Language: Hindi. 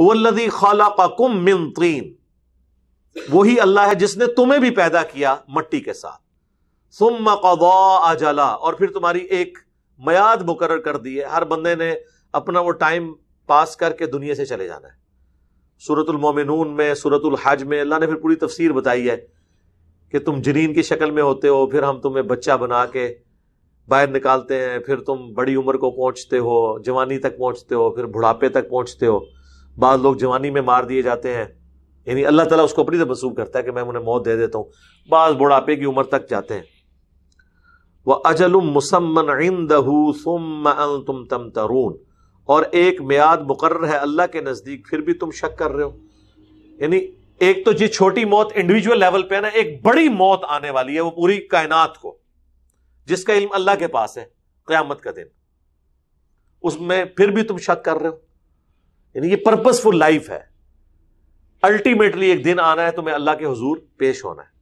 वल्लदी खाला मिन तीन वही अल्लाह है जिसने तुम्हें भी पैदा किया मट्टी के साथ सुम कदा अजला और फिर तुम्हारी एक मयाद मुकर कर दी है हर बंदे ने अपना वो टाइम पास करके दुनिया से चले जाना है सूरतुल मोमिनून में सूरतुल हज में अल्लाह ने फिर पूरी तफसीर बताई है कि तुम जरीन की शक्ल में होते हो फिर हम तुम्हें बच्चा बना के बाहर निकालते हैं फिर तुम बड़ी उम्र को पहुंचते हो जवानी तक पहुंचते हो फिर बुढ़ापे तक पहुंचते हो बाद लोग जवानी में मार दिए जाते हैं यानी अल्लाह ताला उसको अपनी से मसूब करता है कि मैं उन्हें मौत दे देता हूँ बाज बुढ़ापे की उम्र तक जाते हैं वह अजल मुसमन तुम तम तरून और एक म्याद मुकर है अल्लाह के नज़दीक फिर भी तुम शक कर रहे हो यानी एक तो जी छोटी मौत इंडिविजुअल लेवल पे है ना एक बड़ी मौत आने वाली है वो पूरी कायनात को जिसका इल्म अल्लाह के पास है क्यामत का दिन उसमें फिर भी तुम शक कर रहे हो यानी ये पर्पसफुल लाइफ है अल्टीमेटली एक दिन आना है तुम्हें तो अल्लाह के हजूर पेश होना है